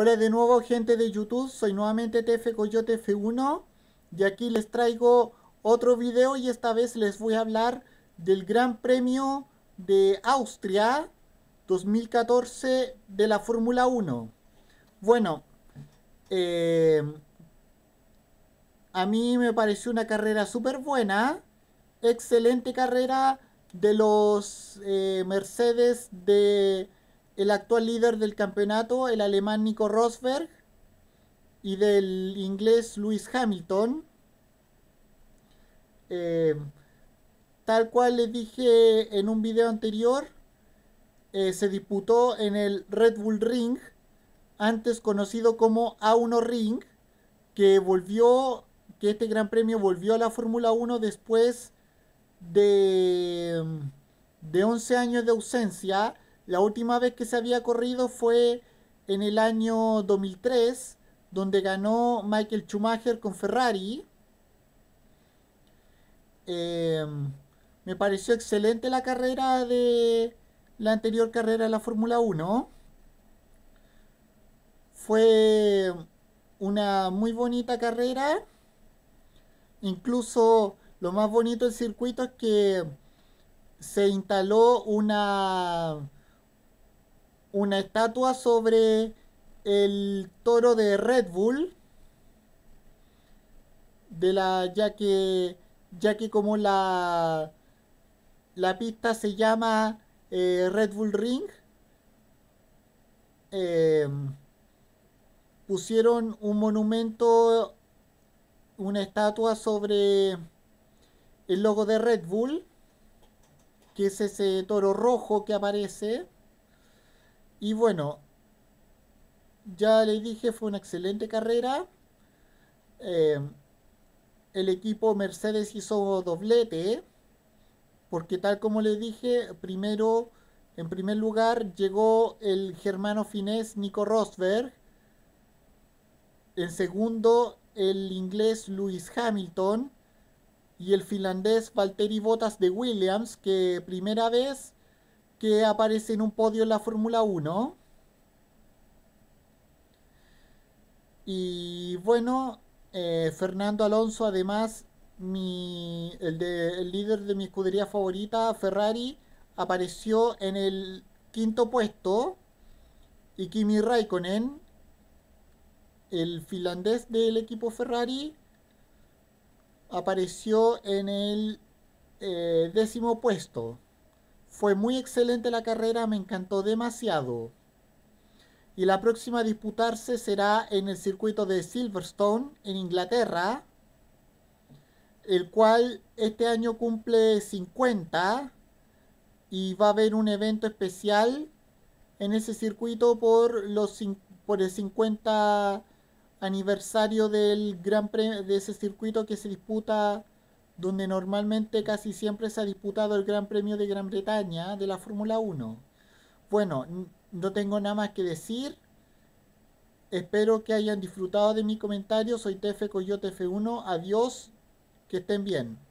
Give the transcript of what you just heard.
Hola de nuevo gente de YouTube, soy nuevamente TF Coyote F1 y aquí les traigo otro video y esta vez les voy a hablar del Gran Premio de Austria 2014 de la Fórmula 1. Bueno, eh, a mí me pareció una carrera súper buena, excelente carrera de los eh, Mercedes de el actual líder del campeonato, el alemán Nico Rosberg, y del inglés Lewis Hamilton. Eh, tal cual le dije en un video anterior, eh, se disputó en el Red Bull Ring, antes conocido como A1 Ring, que volvió, que este gran premio volvió a la Fórmula 1 después de, mm, de 11 años de ausencia la última vez que se había corrido fue en el año 2003, donde ganó Michael Schumacher con Ferrari. Em, me pareció excelente la carrera de la anterior carrera de la Fórmula 1. Fue una muy bonita carrera. Incluso lo más bonito del circuito es que se instaló una una estatua sobre el toro de Red Bull. De la. ya que. ya que como la. la pista se llama eh, Red Bull Ring. Em, pusieron un monumento. una estatua sobre el logo de Red Bull. Que es ese toro rojo que aparece y bueno, ya le dije, fue una excelente carrera. Em, el equipo Mercedes hizo doblete, porque tal como le dije, primero, en primer lugar, llegó el germano finés Nico Rosberg. En segundo, el inglés Lewis Hamilton. Y el finlandés Valtteri Bottas de Williams, que primera vez que aparece en un podio en la Fórmula 1. Y bueno, eh, Fernando Alonso, además, mi, el, de, el líder de mi escudería favorita, Ferrari, apareció en el quinto puesto. Y Kimi Raikkonen, el finlandés del equipo Ferrari, apareció en el eh, décimo puesto. Fue muy excelente la carrera, me encantó demasiado. Y la próxima a disputarse será en el circuito de Silverstone, en Inglaterra, el cual este año cumple 50 y va a haber un evento especial en ese circuito por, los, por el 50 aniversario del gran premio de ese circuito que se disputa donde normalmente casi siempre se ha disputado el Gran Premio de Gran Bretaña de la Fórmula 1. Bueno, no tengo nada más que decir. Espero que hayan disfrutado de mi comentario. Soy TF Coyote F1. Adiós. Que estén bien.